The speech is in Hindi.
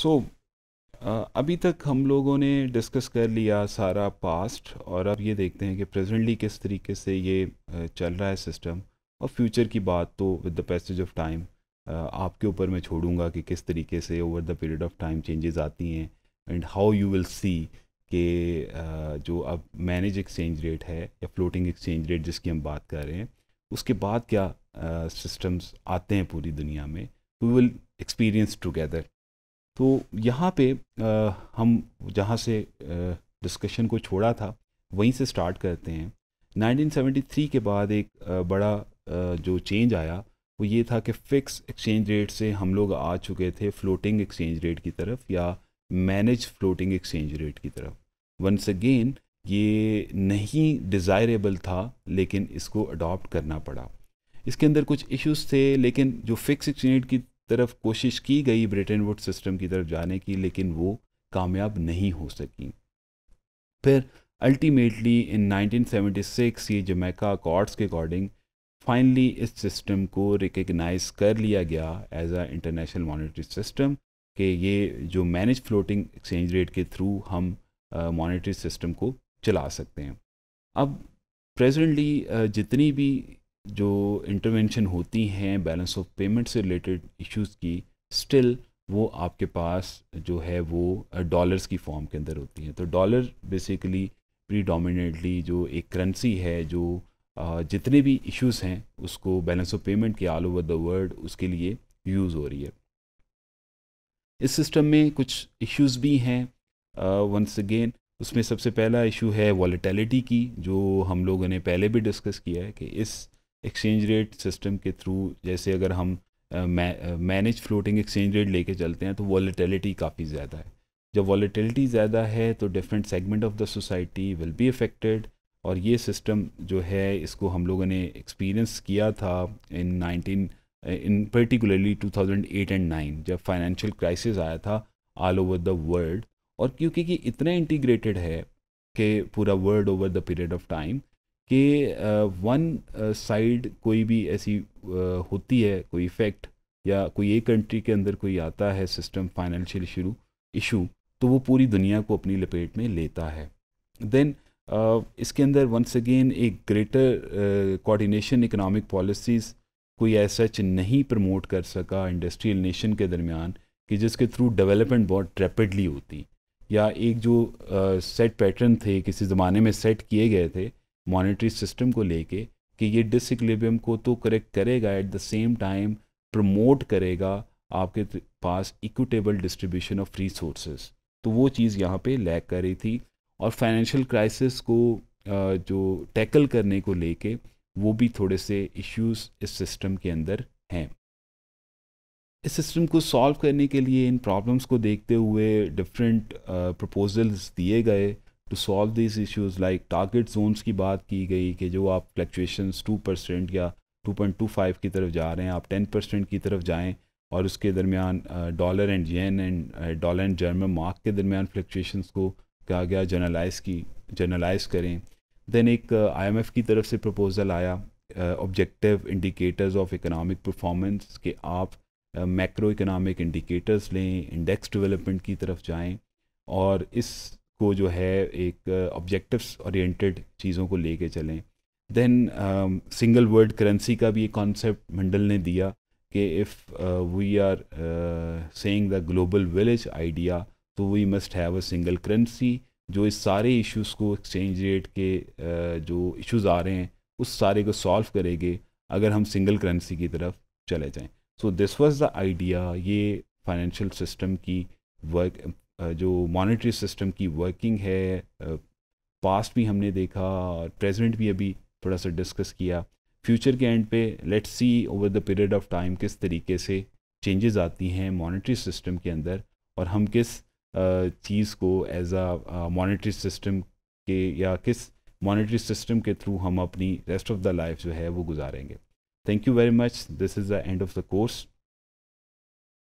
सो so, अभी तक हम लोगों ने डिस्कस कर लिया सारा पास्ट और अब ये देखते हैं कि प्रेजेंटली किस तरीके से ये चल रहा है सिस्टम और फ्यूचर की बात तो with the passage of time आपके ऊपर मैं छोड़ूंगा कि किस तरीके से over the period of time changes आती हैं and how you will see कि जो अब मैनेज एक्सचेंज रेट है या फ्लोटिंग एक्सचेंज रेट जिसकी हम बात कर रहे हैं उसके बाद क्या सिस्टम्स आते हैं पूरी दुनिया में वी विल एक्सपीरियंस टुगेदर तो यहाँ पे आ, हम जहाँ से डिस्कशन को छोड़ा था वहीं से स्टार्ट करते हैं 1973 के बाद एक बड़ा जो चेंज आया वो ये था कि फ़िक्स एक्सचेंज रेट से हम लोग आ चुके थे फ्लोटिंग एक्सचेंज रेट की तरफ या मैनेज फ्लोटिंग एक्सचेंज रेट की तरफ वंस अगेन ये नहीं डिज़ायरेबल था लेकिन इसको अडॉप्ट करना पड़ा इसके अंदर कुछ इश्यूज थे लेकिन जो फिक्स एक्सचेंज रेट की तरफ कोशिश की गई ब्रिटेन वुड सिस्टम की तरफ जाने की लेकिन वो कामयाब नहीं हो सकी फिर अल्टीमेटली इन 1976 ये जमैका अकॉर्ड्स के अकॉर्डिंग फाइनली इस सिस्टम को रिकगनाइज कर लिया गया as a international monetary system कि ये जो मैनेज फ्लोटिंग एक्सचेंज रेट के थ्रू हम मॉनिटरी uh, सिस्टम को चला सकते हैं अब प्रेजेंटली uh, जितनी भी जो इंटरवेंशन होती हैं बैलेंस ऑफ पेमेंट से रिलेटेड इश्यूज की स्टिल वो आपके पास जो है वो डॉलर्स की फॉर्म के अंदर होती हैं तो डॉलर बेसिकली प्रीडोमिनेटली जो एक करेंसी है जो जितने भी इश्यूज हैं उसको बैलेंस ऑफ पेमेंट के ऑल ओवर द वर्ल्ड उसके लिए यूज़ हो रही है इस सिस्टम में कुछ इश्यूज भी हैं वंस अगेन उसमें सबसे पहला इशू है वॉलीटेलिटी की जो हम लोगों ने पहले भी डिस्कस किया है कि इस एक्सचेंज रेट सिस्टम के थ्रू जैसे अगर हम मैनेज फ्लोटिंग एक्सचेंज रेट लेके चलते हैं तो वॉलीटेलिटी काफ़ी ज़्यादा है जब वॉलीटेलिटी ज़्यादा है तो different segment of the society will be affected और ये सिस्टम जो है इसको हम लोगों ने एक्सपीरियंस किया था in nineteen in particularly 2008 and 9 जब फाइनेंशियल क्राइसिस आया था ऑल ओवर द वर्ल्ड और क्योंकि कि इतना इंटीग्रेटेड है कि पूरा world over the period of time कि वन साइड कोई भी ऐसी होती है कोई इफ़ेक्ट या कोई एक कंट्री के अंदर कोई आता है सिस्टम फाइनेंशियल शुरू इशू तो वो पूरी दुनिया को अपनी लपेट में लेता है देन uh, इसके अंदर वंस अगेन एक ग्रेटर कोऑर्डिनेशन इकोनॉमिक पॉलिसीज़ कोई ऐसा नहीं प्रमोट कर सका इंडस्ट्रियल नेशन के दरमियान कि जिसके थ्रू डेवलपमेंट बहुत रैपिडली होती या एक जो सेट uh, पैटर्न थे किसी ज़माने में सेट किए गए थे मॉनिटरी सिस्टम को लेके कि ये डिसिक्लेबियम को तो करेक्ट करेगा at the same time promote करेगा आपके पास इक्विटेबल डिस्ट्रीब्यूशन ऑफ रिसोर्सेज तो वो चीज़ यहाँ पे लैक कर रही थी और फाइनेंशियल क्राइसिस को जो टैकल करने को लेके वो भी थोड़े से इश्यूज इस सिस्टम के अंदर हैं इस सिस्टम को सॉल्व करने के लिए इन प्रॉब्लम्स को देखते हुए डिफरेंट प्रपोजल्स दिए गए to solve this issues like target zones की बात की गई कि जो आप फ्लक्चुएशंस टू परसेंट या टू पॉइंट टू फाइव की तरफ जा रहे हैं आप टेन परसेंट की तरफ जाएँ और उसके दरमियान dollar and yen and dollar and German mark के दरमियान फ्लक्चुएशंस को क्या गया जर्नलाइज की जर्नलाइज करें देन एक आई एम एफ़ की तरफ से प्रपोज़ल आया objective indicators of economic performance के आप मैक्रो इकनॉमिक इंडिकेटर्स लें इंडेक्स डेवलपमेंट की तरफ जाएँ और इस को जो है एक ऑब्जेक्टिव्स ओरिएंटेड चीज़ों को लेके चलें देन सिंगल वर्ल्ड करेंसी का भी एक कॉन्सेप्ट मंडल ने दिया कि if we are saying the global village idea तो we must have a single currency जो इस सारे इश्यूज को एक्सचेंज रेट के uh, जो इश्यूज आ रहे हैं उस सारे को सॉल्व करेंगे अगर हम सिंगल करेंसी की तरफ चले जाएं so this was the idea ये फाइनेंशियल सिस्टम की वर्क जो मॉनेटरी सिस्टम की वर्किंग है पास्ट भी हमने देखा प्रेजेंट भी अभी थोड़ा सा डिस्कस किया फ्यूचर के एंड पे let's see over the period of time किस तरीके से चेंजेस आती हैं मॉनेटरी सिस्टम के अंदर और हम किस चीज़ को एज अ मॉनेटरी सिस्टम के या किस मॉनेटरी सिस्टम के थ्रू हम अपनी रेस्ट ऑफ द लाइफ जो है वो गुजारेंगे thank you very much this is the end of the course